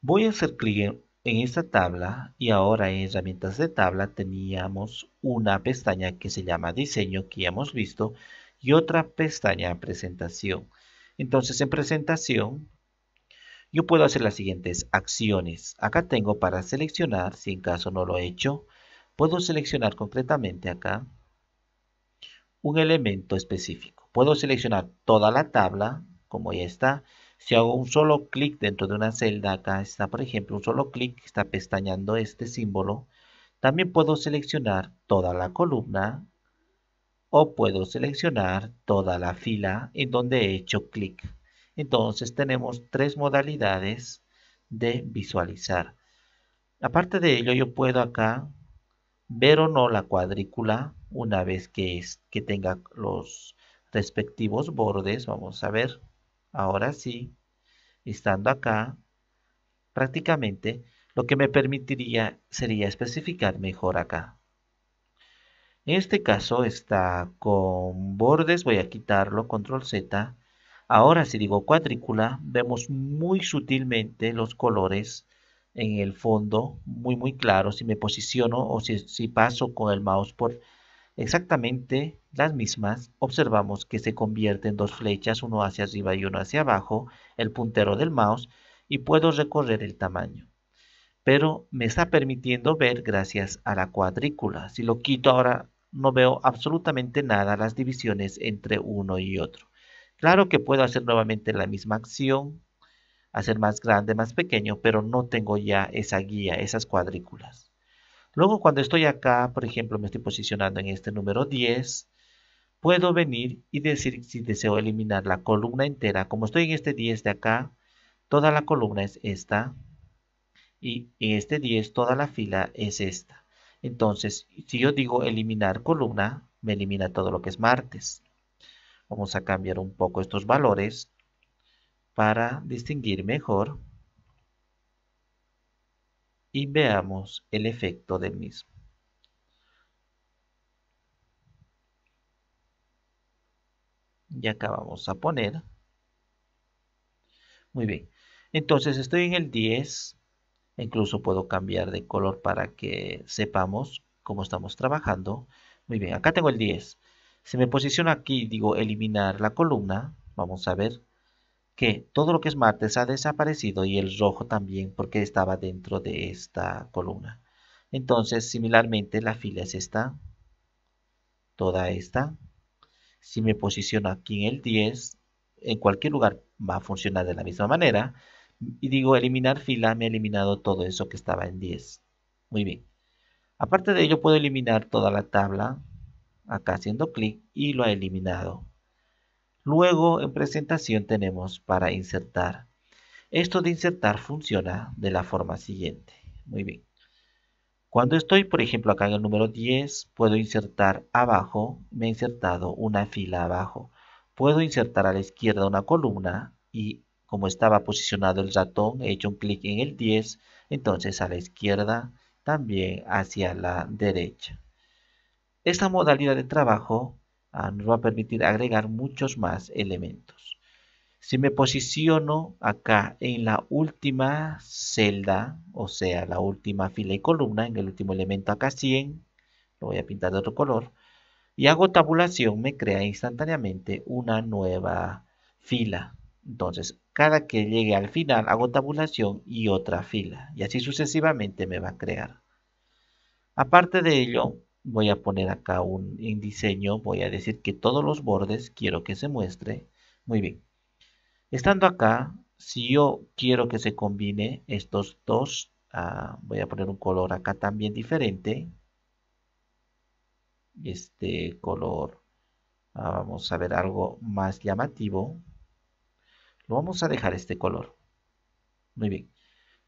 Voy a hacer clic en esta tabla y ahora en herramientas de tabla teníamos una pestaña que se llama diseño que ya hemos visto y otra pestaña presentación. Entonces en presentación yo puedo hacer las siguientes acciones. Acá tengo para seleccionar, si en caso no lo he hecho, puedo seleccionar concretamente acá un elemento específico. Puedo seleccionar toda la tabla, como ya está, si hago un solo clic dentro de una celda, acá está por ejemplo un solo clic, está pestañando este símbolo. También puedo seleccionar toda la columna o puedo seleccionar toda la fila en donde he hecho clic. Entonces tenemos tres modalidades de visualizar. Aparte de ello, yo puedo acá ver o no la cuadrícula una vez que, que tenga los respectivos bordes. Vamos a ver ahora sí, estando acá, prácticamente lo que me permitiría sería especificar mejor acá. En este caso está con bordes, voy a quitarlo, control Z. Ahora si digo cuadrícula, vemos muy sutilmente los colores en el fondo, muy muy claro. Si me posiciono o si, si paso con el mouse por Exactamente las mismas, observamos que se convierten dos flechas, uno hacia arriba y uno hacia abajo, el puntero del mouse, y puedo recorrer el tamaño. Pero me está permitiendo ver gracias a la cuadrícula. Si lo quito ahora no veo absolutamente nada las divisiones entre uno y otro. Claro que puedo hacer nuevamente la misma acción, hacer más grande, más pequeño, pero no tengo ya esa guía, esas cuadrículas. Luego cuando estoy acá, por ejemplo, me estoy posicionando en este número 10, puedo venir y decir si deseo eliminar la columna entera. Como estoy en este 10 de acá, toda la columna es esta. Y en este 10 toda la fila es esta. Entonces, si yo digo eliminar columna, me elimina todo lo que es martes. Vamos a cambiar un poco estos valores para distinguir mejor y veamos el efecto del mismo. Y acá vamos a poner. Muy bien. Entonces estoy en el 10. Incluso puedo cambiar de color para que sepamos cómo estamos trabajando. Muy bien, acá tengo el 10. Se me posiciona aquí, digo, eliminar la columna. Vamos a ver que todo lo que es martes ha desaparecido y el rojo también porque estaba dentro de esta columna. Entonces, similarmente, la fila es esta, toda esta. Si me posiciono aquí en el 10, en cualquier lugar va a funcionar de la misma manera. Y digo eliminar fila, me ha eliminado todo eso que estaba en 10. Muy bien. Aparte de ello, puedo eliminar toda la tabla, acá haciendo clic, y lo ha eliminado. Luego en presentación tenemos para insertar. Esto de insertar funciona de la forma siguiente. Muy bien. Cuando estoy, por ejemplo, acá en el número 10, puedo insertar abajo, me he insertado una fila abajo. Puedo insertar a la izquierda una columna y como estaba posicionado el ratón, he hecho un clic en el 10, entonces a la izquierda, también hacia la derecha. Esta modalidad de trabajo Ah, nos va a permitir agregar muchos más elementos. Si me posiciono acá en la última celda, o sea, la última fila y columna, en el último elemento acá 100, lo voy a pintar de otro color, y hago tabulación, me crea instantáneamente una nueva fila. Entonces, cada que llegue al final, hago tabulación y otra fila. Y así sucesivamente me va a crear. Aparte de ello, voy a poner acá un en diseño, voy a decir que todos los bordes quiero que se muestre. Muy bien. Estando acá, si yo quiero que se combine estos dos, ah, voy a poner un color acá también diferente. Este color, ah, vamos a ver algo más llamativo. Lo vamos a dejar este color. Muy bien.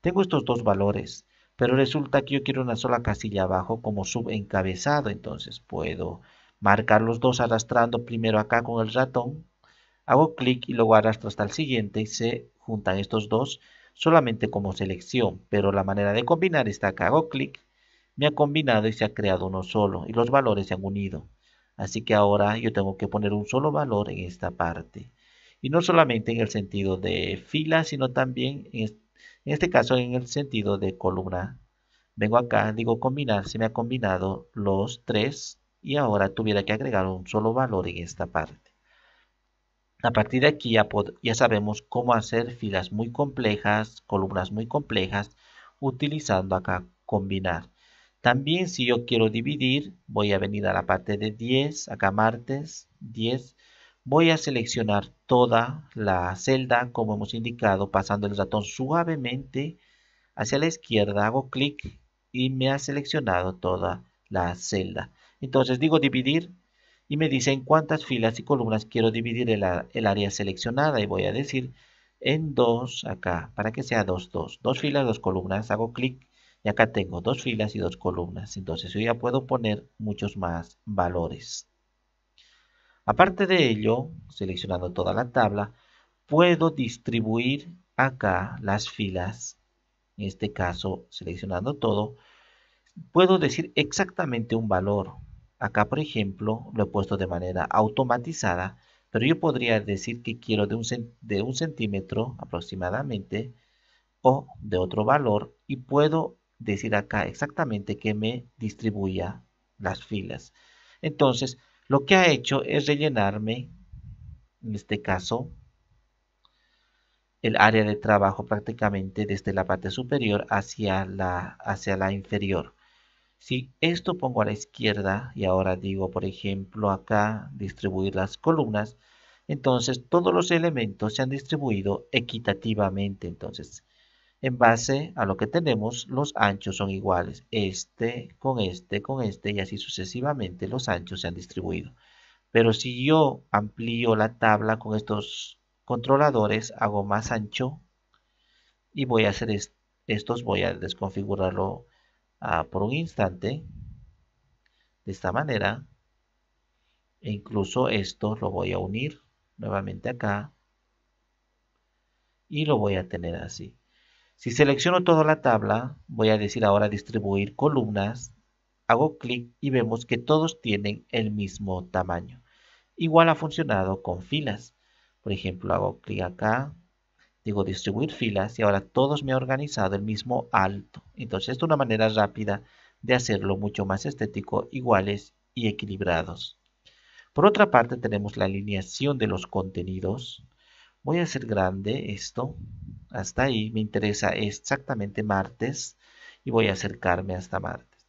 Tengo estos dos valores. Pero resulta que yo quiero una sola casilla abajo como subencabezado, entonces puedo marcar los dos arrastrando primero acá con el ratón. Hago clic y luego arrastro hasta el siguiente y se juntan estos dos solamente como selección, pero la manera de combinar está acá. Hago clic, me ha combinado y se ha creado uno solo y los valores se han unido. Así que ahora yo tengo que poner un solo valor en esta parte. Y no solamente en el sentido de fila, sino también en en este caso, en el sentido de columna, vengo acá, digo combinar, se me ha combinado los tres y ahora tuviera que agregar un solo valor en esta parte. A partir de aquí ya, ya sabemos cómo hacer filas muy complejas, columnas muy complejas, utilizando acá combinar. También si yo quiero dividir, voy a venir a la parte de 10, acá martes, 10, Voy a seleccionar toda la celda como hemos indicado pasando el ratón suavemente hacia la izquierda. Hago clic y me ha seleccionado toda la celda. Entonces digo dividir y me dice en cuántas filas y columnas quiero dividir el, área seleccionada y voy a decir en dos acá para que sea dos, dos. Dos filas, dos columnas. Hago clic y acá tengo dos filas y dos columnas. Entonces yo ya puedo poner muchos más valores. Aparte de ello, seleccionando toda la tabla, puedo distribuir acá las filas. En este caso, seleccionando todo, puedo decir exactamente un valor. Acá, por ejemplo, lo he puesto de manera automatizada, pero yo podría decir que quiero de un, de centímetro aproximadamente o de otro valor y puedo decir acá exactamente que me distribuya las filas. Entonces, lo que ha hecho es rellenarme, en este caso, el área de trabajo prácticamente desde la parte superior hacia la, hacia la inferior. Si esto pongo a la izquierda y ahora digo, por ejemplo, acá distribuir las columnas, entonces todos los elementos se han distribuido equitativamente. Entonces, en base a lo que tenemos, los anchos son iguales. Este con este, con este y así sucesivamente los anchos se han distribuido. Pero si yo amplío la tabla con estos controladores, hago más ancho y voy a hacer estos, voy a desconfigurarlo ah, por un instante. De esta manera. E incluso esto lo voy a unir nuevamente acá. Y lo voy a tener así. Si selecciono toda la tabla, voy a decir ahora distribuir columnas, hago clic y vemos que todos tienen el mismo tamaño. Igual ha funcionado con filas. Por ejemplo, hago clic acá, digo distribuir filas y ahora todos me han organizado el mismo alto. Entonces, es una manera rápida de hacerlo mucho más estético, iguales y equilibrados. Por otra parte, tenemos la alineación de los contenidos voy a hacer grande esto hasta ahí me interesa exactamente martes y voy a acercarme hasta martes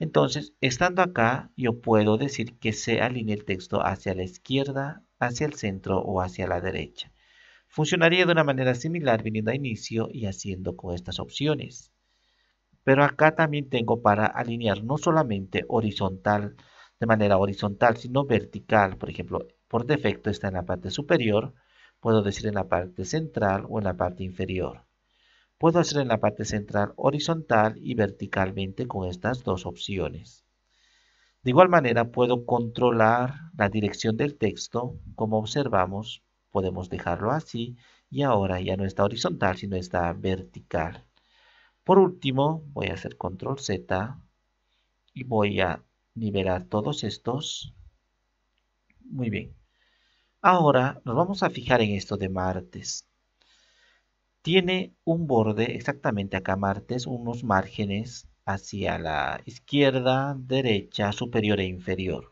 entonces estando acá yo puedo decir que se alinee el texto hacia la izquierda hacia el centro o hacia la derecha funcionaría de una manera similar viniendo a inicio y haciendo con estas opciones pero acá también tengo para alinear no solamente horizontal de manera horizontal sino vertical por ejemplo por defecto está en la parte superior Puedo decir en la parte central o en la parte inferior. Puedo hacer en la parte central horizontal y verticalmente con estas dos opciones. De igual manera puedo controlar la dirección del texto. Como observamos, podemos dejarlo así y ahora ya no está horizontal sino está vertical. Por último voy a hacer control Z y voy a liberar todos estos. Muy bien. Ahora nos vamos a fijar en esto de martes. Tiene un borde exactamente acá martes, unos márgenes hacia la izquierda, derecha, superior e inferior.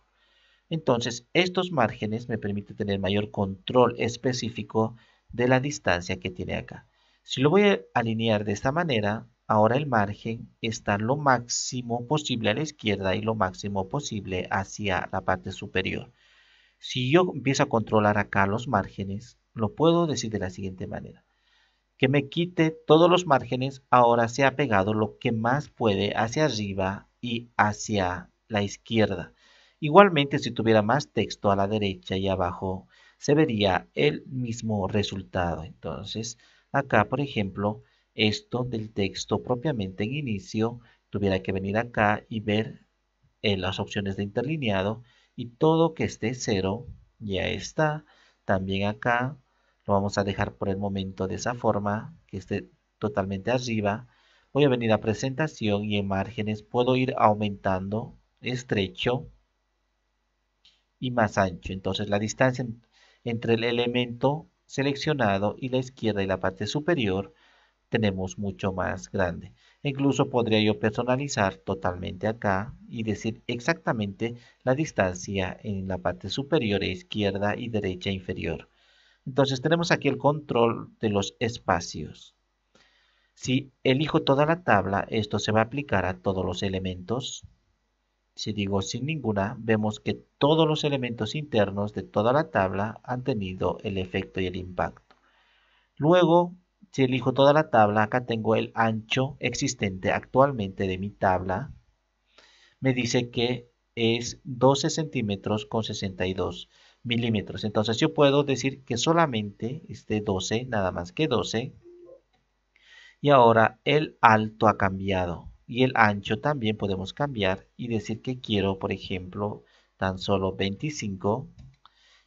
Entonces, estos márgenes me permiten tener mayor control específico de la distancia que tiene acá. Si lo voy a alinear de esta manera, ahora el margen está lo máximo posible a la izquierda y lo máximo posible hacia la parte superior. Si yo empiezo a controlar acá los márgenes, lo puedo decir de la siguiente manera. Que me quite todos los márgenes, ahora se ha pegado lo que más puede hacia arriba y hacia la izquierda. Igualmente, si tuviera más texto a la derecha y abajo, se vería el mismo resultado. Entonces, acá, por ejemplo, esto del texto propiamente en inicio, tuviera que venir acá y ver eh, las opciones de interlineado y todo que esté cero ya está. También acá lo vamos a dejar por el momento de esa forma, que esté totalmente arriba. Voy a venir a presentación y en márgenes puedo ir aumentando estrecho y más ancho. Entonces la distancia entre el elemento seleccionado y la izquierda y la parte superior tenemos mucho más grande. Incluso podría yo personalizar totalmente acá y decir exactamente la distancia en la parte superior e izquierda y derecha e inferior. Entonces tenemos aquí el control de los espacios. Si elijo toda la tabla, esto se va a aplicar a todos los elementos. Si digo sin ninguna, vemos que todos los elementos internos de toda la tabla han tenido el efecto y el impacto. Luego, si elijo toda la tabla, acá tengo el ancho existente actualmente de mi tabla. Me dice que es 12 centímetros con 62 milímetros. Entonces yo puedo decir que solamente esté 12, nada más que 12. Y ahora el alto ha cambiado. Y el ancho también podemos cambiar y decir que quiero, por ejemplo, tan solo 25.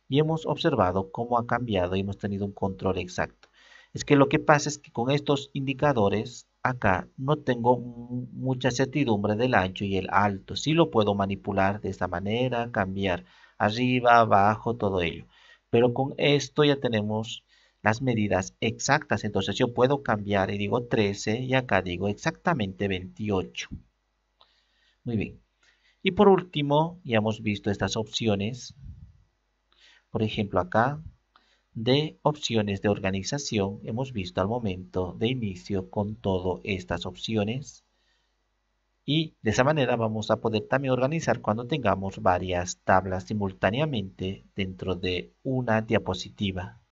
Y hemos observado cómo ha cambiado y hemos tenido un control exacto. Es que lo que pasa es que con estos indicadores acá no tengo mucha certidumbre del ancho y el alto. Sí lo puedo manipular de esta manera, cambiar arriba, abajo, todo ello. Pero con esto ya tenemos las medidas exactas. Entonces yo puedo cambiar y digo 13 y acá digo exactamente 28. Muy bien. Y por último, ya hemos visto estas opciones. Por ejemplo, acá de opciones de organización hemos visto al momento de inicio con todas estas opciones y de esa manera vamos a poder también organizar cuando tengamos varias tablas simultáneamente dentro de una diapositiva.